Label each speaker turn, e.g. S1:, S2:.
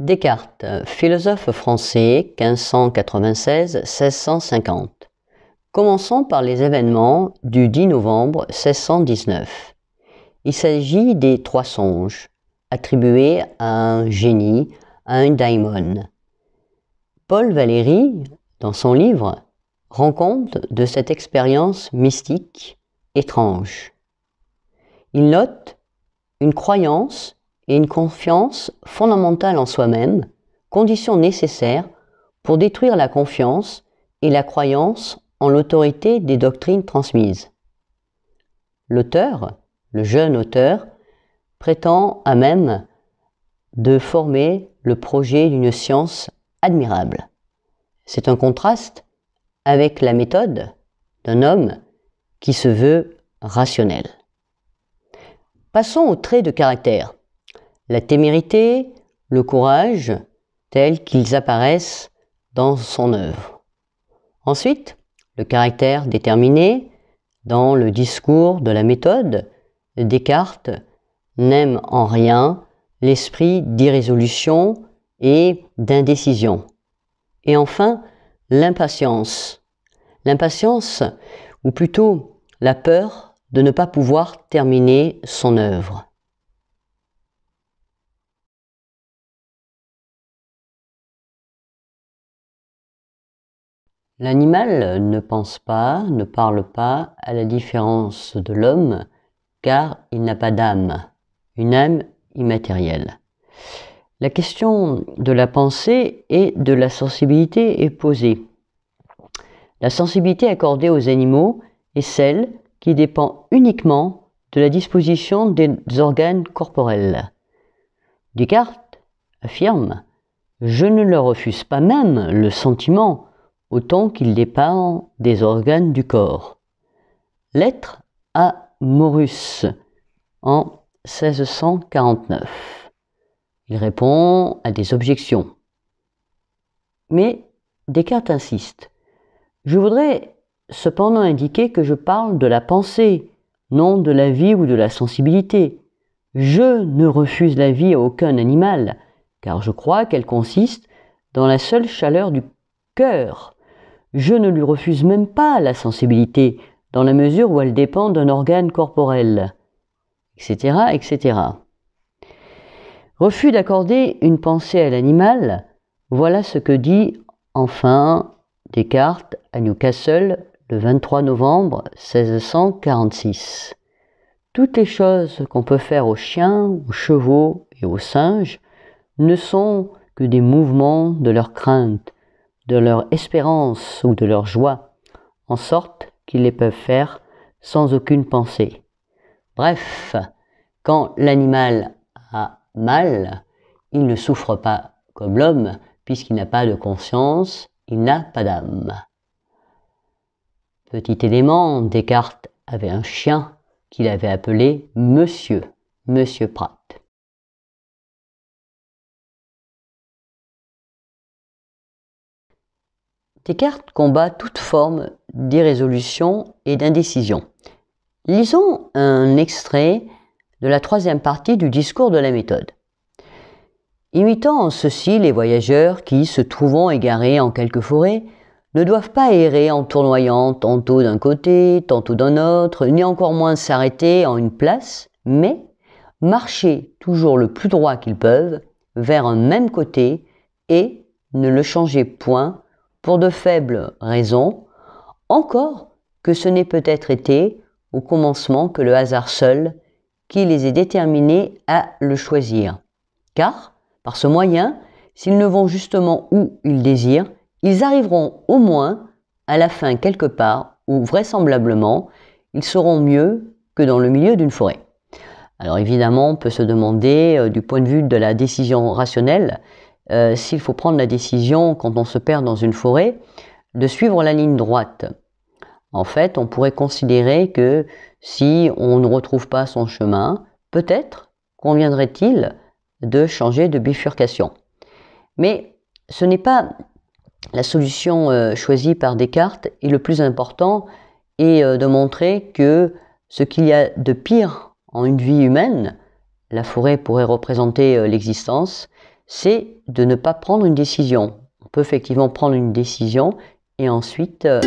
S1: Descartes, philosophe français 1596-1650. Commençons par les événements du 10 novembre 1619. Il s'agit des trois songes, attribués à un génie, à un daimon. Paul Valéry, dans son livre, rend compte de cette expérience mystique étrange. Il note une croyance et une confiance fondamentale en soi-même, condition nécessaire pour détruire la confiance et la croyance en l'autorité des doctrines transmises. L'auteur, le jeune auteur, prétend à même de former le projet d'une science admirable. C'est un contraste avec la méthode d'un homme qui se veut rationnel. Passons aux traits de caractère la témérité, le courage, tels qu'ils apparaissent dans son œuvre. Ensuite, le caractère déterminé dans le discours de la méthode, Descartes n'aime en rien l'esprit d'irrésolution et d'indécision. Et enfin, l'impatience. L'impatience, ou plutôt la peur de ne pas pouvoir terminer son œuvre. L'animal ne pense pas, ne parle pas, à la différence de l'homme, car il n'a pas d'âme, une âme immatérielle. La question de la pensée et de la sensibilité est posée. La sensibilité accordée aux animaux est celle qui dépend uniquement de la disposition des organes corporels. Descartes affirme ⁇ Je ne leur refuse pas même le sentiment ⁇ autant qu'il dépend des organes du corps. Lettre à Maurus en 1649. Il répond à des objections. Mais Descartes insiste. Je voudrais cependant indiquer que je parle de la pensée, non de la vie ou de la sensibilité. Je ne refuse la vie à aucun animal, car je crois qu'elle consiste dans la seule chaleur du cœur je ne lui refuse même pas la sensibilité, dans la mesure où elle dépend d'un organe corporel, etc., etc. Refus d'accorder une pensée à l'animal, voilà ce que dit enfin Descartes à Newcastle le 23 novembre 1646. Toutes les choses qu'on peut faire aux chiens, aux chevaux et aux singes ne sont que des mouvements de leur crainte, de leur espérance ou de leur joie, en sorte qu'ils les peuvent faire sans aucune pensée. Bref, quand l'animal a mal, il ne souffre pas comme l'homme, puisqu'il n'a pas de conscience, il n'a pas d'âme. Petit élément, Descartes avait un chien qu'il avait appelé Monsieur, Monsieur Pratt. Descartes cartes toute forme d'irrésolution et d'indécision. Lisons un extrait de la troisième partie du discours de la méthode. Imitant en ceci les voyageurs qui, se trouvant égarés en quelque forêt, ne doivent pas errer en tournoyant tantôt d'un côté, tantôt d'un autre, ni encore moins s'arrêter en une place, mais marcher toujours le plus droit qu'ils peuvent vers un même côté et ne le changer point de faibles raisons, encore que ce n'ait peut-être été au commencement que le hasard seul qui les ait déterminés à le choisir. Car, par ce moyen, s'ils ne vont justement où ils désirent, ils arriveront au moins à la fin quelque part où vraisemblablement ils seront mieux que dans le milieu d'une forêt. Alors évidemment, on peut se demander euh, du point de vue de la décision rationnelle euh, s'il faut prendre la décision, quand on se perd dans une forêt, de suivre la ligne droite. En fait, on pourrait considérer que si on ne retrouve pas son chemin, peut-être conviendrait-il de changer de bifurcation. Mais ce n'est pas la solution euh, choisie par Descartes, et le plus important est euh, de montrer que ce qu'il y a de pire en une vie humaine, la forêt pourrait représenter l'existence, c'est de ne pas prendre une décision. On peut effectivement prendre une décision et ensuite... Euh,